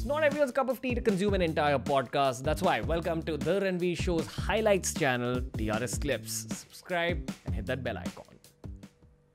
It's not everyone's cup of tea to consume an entire podcast. That's why, welcome to The RV Show's highlights channel, DRS Clips. Subscribe and hit that bell icon.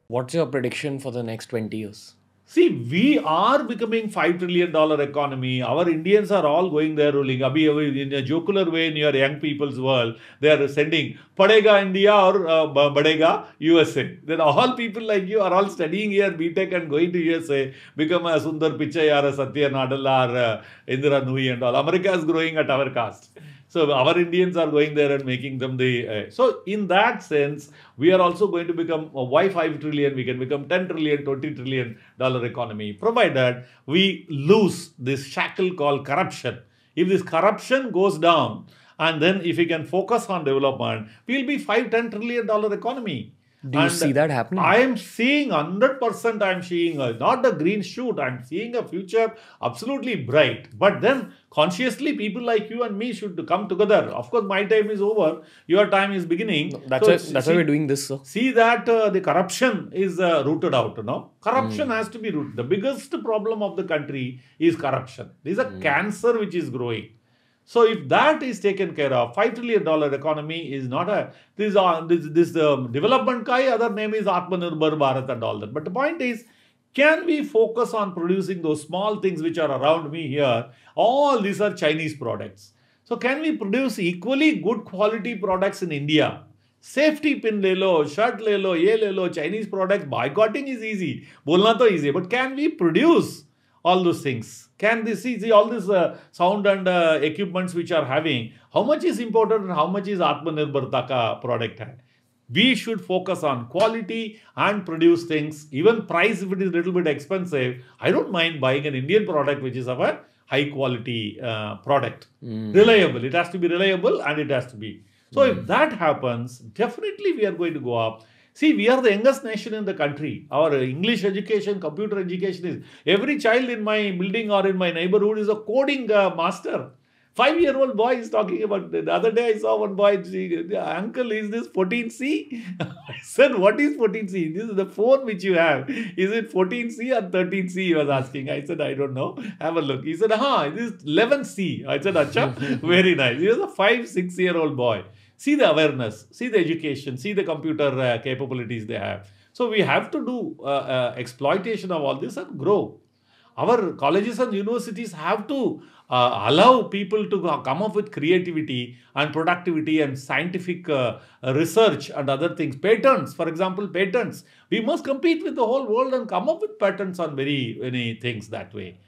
What's your prediction for the next 20 years? See, we are becoming $5 trillion economy. Our Indians are all going there ruling. Abhi, in a jocular way in your young people's world, they are sending Padega India or uh, Badega USA. Then all people like you are all studying here BTEC and going to USA, become a Sundar Pichai or a Satya nadal or uh, Indira Nui and all. America is growing at our cost. So our Indians are going there and making them the. Uh, so in that sense, we are also going to become uh, why 5 trillion? We can become 10 trillion, 20 trillion dollar economy, provided we lose this shackle called corruption. If this corruption goes down, and then if we can focus on development, we'll be 5, 10 trillion dollar economy. Do you and see that happening? I am seeing 100%. I'm seeing a, not the green shoot. I'm seeing a future absolutely bright. But then consciously, people like you and me should come together. Of course, my time is over. Your time is beginning. No, that's so why, that's see, why we're doing this. Sir. See that uh, the corruption is uh, rooted out. No, corruption mm. has to be rooted. The biggest problem of the country is corruption. There's a mm. cancer which is growing. So if that is taken care of, five trillion dollar economy is not a this uh, this this um, development guy. Other name is Atmanirbhar Bharat and all that. But the point is, can we focus on producing those small things which are around me here? All these are Chinese products. So can we produce equally good quality products in India? Safety pin lelo, shirt lelo, ye lelo. Chinese products boycotting is easy. Is to easy, but can we produce? all those things. Can this see, see all this uh, sound and uh, equipments which are having, how much is important? and how much is Atmanirbharta ka product hai? We should focus on quality and produce things. Even price, if it is a little bit expensive, I don't mind buying an Indian product which is of a high quality uh, product. Mm. Reliable. It has to be reliable and it has to be. So mm. if hmm. that happens, definitely we are going to go up. See, we are the youngest nation in the country. Our English education, computer education is every child in my building or in my neighborhood is a coding uh, master. Five year old boy is talking about the other day. I saw one boy, the uncle, is this 14C? I said, What is 14C? This is the phone which you have. Is it 14C or 13C? He was asking. I said, I don't know. Have a look. He said, Huh, this is 11C. I said, Acha, very nice. He was a five, six year old boy see the awareness, see the education, see the computer uh, capabilities they have. So we have to do uh, uh, exploitation of all this and grow. Our colleges and universities have to uh, allow people to come up with creativity and productivity and scientific uh, research and other things. Patents, for example, patents. We must compete with the whole world and come up with patents on very many things that way.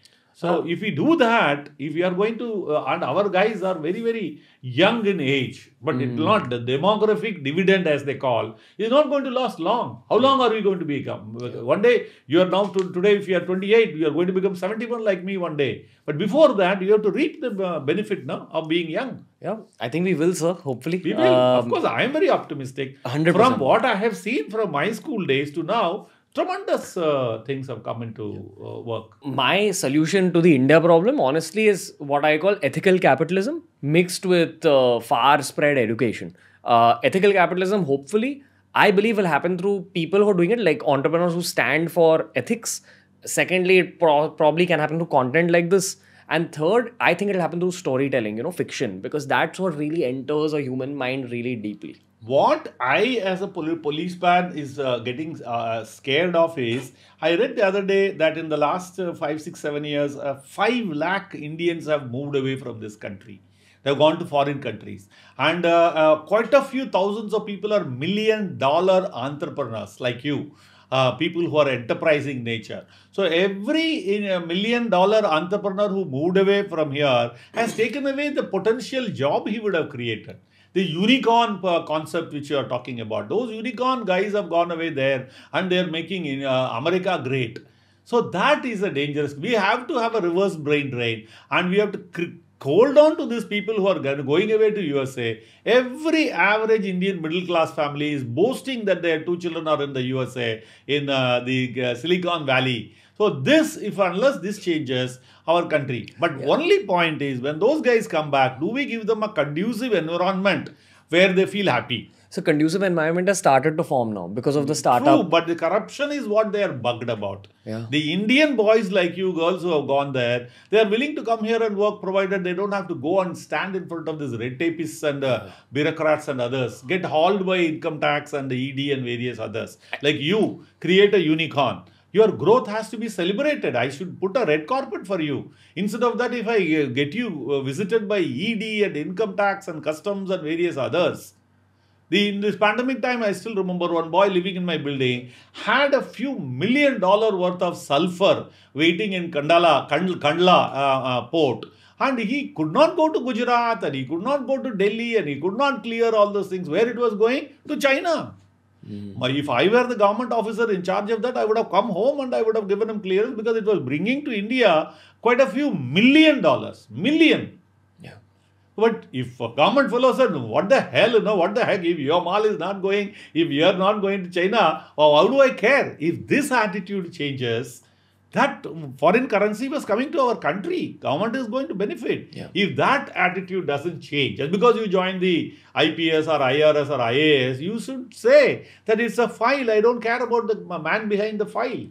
So uh, if we do that, if we are going to, uh, and our guys are very, very young in age, but mm. it's not the demographic dividend as they call, is not going to last long. How long are we going to become? One day, you are now, to, today, if you are 28, you are going to become 71 like me one day. But before that, you have to reap the uh, benefit now of being young. Yeah, I think we will, sir, hopefully. We will. Um, of course, I am very optimistic. 100%. From what I have seen from my school days to now, tremendous uh, things have come into uh, work. My solution to the India problem, honestly, is what I call ethical capitalism mixed with uh, far spread education. Uh, ethical capitalism, hopefully, I believe will happen through people who are doing it, like entrepreneurs who stand for ethics. Secondly, it pro- probably can happen through content like this. And third, I think it'll happen through storytelling, you know, fiction, because that's what really enters a human mind really deeply. What I, as a policeman, is uh, getting uh, scared of is I read the other day that in the last uh, five, six, seven years, uh, five lakh Indians have moved away from this country. They've gone to foreign countries, and uh, uh, quite a few thousands of people are million dollar entrepreneurs like you uh, people who are enterprising nature. So every million dollar entrepreneur who moved away from here has taken away the potential job he would have created the unicorn uh, concept which you are talking about. Those unicorn guys have gone away there and they are making uh, America great. So that is a dangerous. We have to have a reverse brain drain and we have to hold on to these people who are going away to USA. Every average Indian middle class family is boasting that their two children are in the USA, in uh, the uh, Silicon Valley. So this, if unless this changes, our country. But yeah. only point is when those guys come back, do we give them a conducive environment where they feel happy? So conducive environment has started to form now because of the startup. True, but the corruption is what they are bugged about. Yeah. The Indian boys like you, girls who have gone there, they are willing to come here and work provided they don't have to go and stand in front of these red tapists and uh, bureaucrats and others, get hauled by income tax and the ED and various others. Like you, create a unicorn your growth has to be celebrated. I should put a red carpet for you. Instead of that, if I uh, get you uh, visited by ED and income tax and customs and various others, the, in this pandemic time, I still remember one boy living in my building had a few million dollar worth of sulfur waiting in Kandala, Kandla, Kandla uh, uh, port. And he could not go to Gujarat and he could not go to Delhi and he could not clear all those things. Where it was going? To China. Mm. If I were the government officer in charge of that, I would have come home and I would have given him clearance because it was bringing to India quite a few million dollars. Million. But if a government fellow said, what the hell, you know, what the heck, if your mall is not going, if you are not going to China, or how do I care? If this attitude changes, that foreign currency was coming to our country. Government is going to benefit. Yeah. If that attitude doesn't change, just because you join the IPS or IRS or IAS, you should say that it's a file. I don't care about the man behind the file.